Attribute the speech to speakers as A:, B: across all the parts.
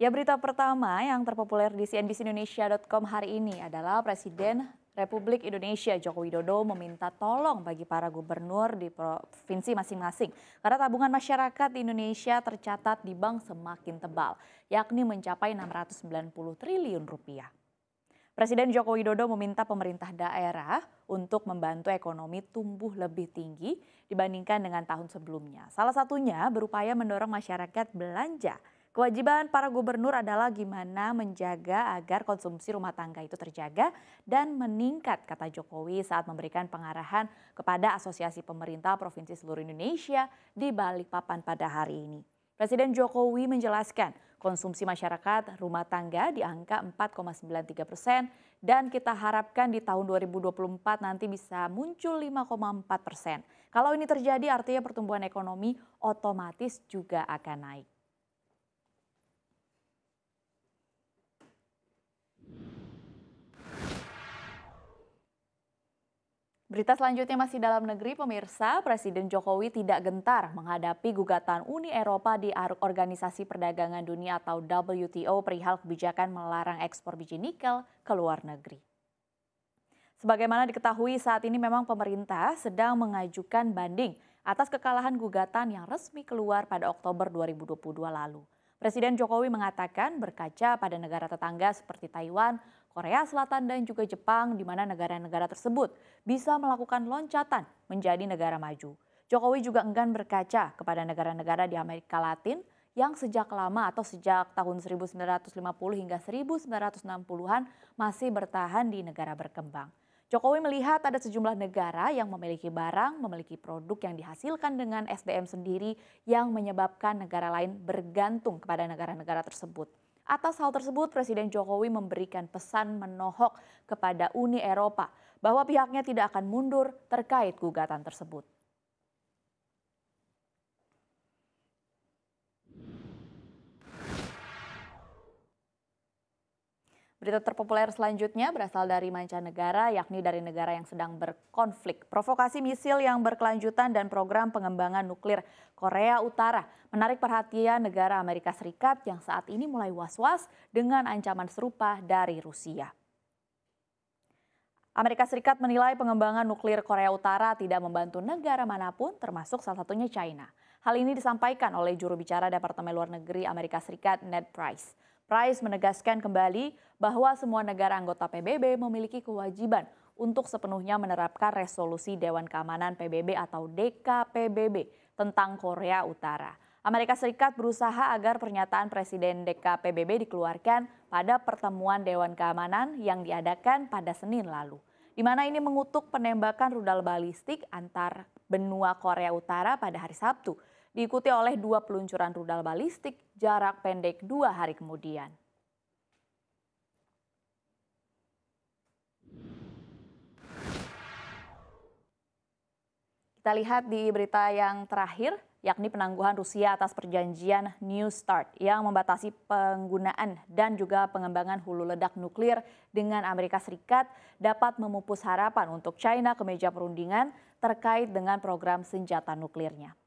A: Ya berita pertama yang terpopuler di cnbcindonesia.com hari ini adalah Presiden Republik Indonesia Joko Widodo meminta tolong bagi para gubernur di provinsi masing-masing karena tabungan masyarakat di Indonesia tercatat di bank semakin tebal, yakni mencapai 690 triliun rupiah. Presiden Joko Widodo meminta pemerintah daerah untuk membantu ekonomi tumbuh lebih tinggi dibandingkan dengan tahun sebelumnya. Salah satunya berupaya mendorong masyarakat belanja Kewajiban para gubernur adalah gimana menjaga agar konsumsi rumah tangga itu terjaga dan meningkat, kata Jokowi saat memberikan pengarahan kepada Asosiasi Pemerintah Provinsi Seluruh Indonesia di Balikpapan pada hari ini. Presiden Jokowi menjelaskan konsumsi masyarakat rumah tangga di angka 4,93 persen dan kita harapkan di tahun 2024 nanti bisa muncul 5,4 persen. Kalau ini terjadi artinya pertumbuhan ekonomi otomatis juga akan naik. Berita selanjutnya masih dalam negeri, pemirsa. Presiden Jokowi tidak gentar menghadapi gugatan Uni Eropa di Organisasi Perdagangan Dunia atau WTO perihal kebijakan melarang ekspor biji nikel ke luar negeri. Sebagaimana diketahui saat ini memang pemerintah sedang mengajukan banding atas kekalahan gugatan yang resmi keluar pada Oktober 2022 lalu. Presiden Jokowi mengatakan berkaca pada negara tetangga seperti Taiwan, Korea Selatan dan juga Jepang di mana negara-negara tersebut bisa melakukan loncatan menjadi negara maju. Jokowi juga enggan berkaca kepada negara-negara di Amerika Latin yang sejak lama atau sejak tahun 1950 hingga 1960-an masih bertahan di negara berkembang. Jokowi melihat ada sejumlah negara yang memiliki barang, memiliki produk yang dihasilkan dengan SDM sendiri yang menyebabkan negara lain bergantung kepada negara-negara tersebut. Atas hal tersebut, Presiden Jokowi memberikan pesan menohok kepada Uni Eropa bahwa pihaknya tidak akan mundur terkait gugatan tersebut. Berita terpopuler selanjutnya berasal dari mancanegara, yakni dari negara yang sedang berkonflik. Provokasi misil yang berkelanjutan dan program pengembangan nuklir Korea Utara menarik perhatian negara Amerika Serikat yang saat ini mulai was-was dengan ancaman serupa dari Rusia. Amerika Serikat menilai pengembangan nuklir Korea Utara tidak membantu negara manapun, termasuk salah satunya China. Hal ini disampaikan oleh juru bicara Departemen Luar Negeri Amerika Serikat, Ned Price. Rice menegaskan kembali bahwa semua negara anggota PBB memiliki kewajiban untuk sepenuhnya menerapkan resolusi Dewan Keamanan PBB atau DKPBB tentang Korea Utara. Amerika Serikat berusaha agar pernyataan Presiden DKPBB dikeluarkan pada pertemuan Dewan Keamanan yang diadakan pada Senin lalu di mana ini mengutuk penembakan rudal balistik antar benua Korea Utara pada hari Sabtu, diikuti oleh dua peluncuran rudal balistik jarak pendek dua hari kemudian. Kita lihat di berita yang terakhir, yakni penangguhan Rusia atas perjanjian New START yang membatasi penggunaan dan juga pengembangan hulu ledak nuklir dengan Amerika Serikat dapat memupus harapan untuk China ke meja perundingan terkait dengan program senjata nuklirnya.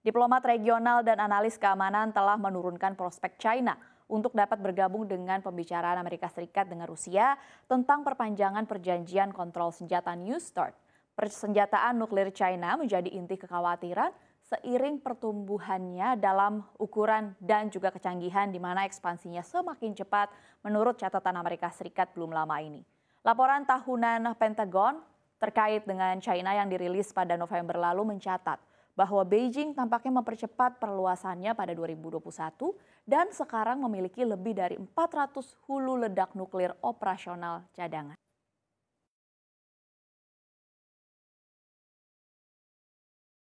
A: Diplomat regional dan analis keamanan telah menurunkan prospek China untuk dapat bergabung dengan pembicaraan Amerika Serikat dengan Rusia tentang perpanjangan perjanjian kontrol senjata New START Persenjataan nuklir China menjadi inti kekhawatiran seiring pertumbuhannya dalam ukuran dan juga kecanggihan di mana ekspansinya semakin cepat menurut catatan Amerika Serikat belum lama ini. Laporan tahunan Pentagon terkait dengan China yang dirilis pada November lalu mencatat bahwa Beijing tampaknya mempercepat perluasannya pada 2021 dan sekarang memiliki lebih dari 400 hulu ledak nuklir operasional cadangan.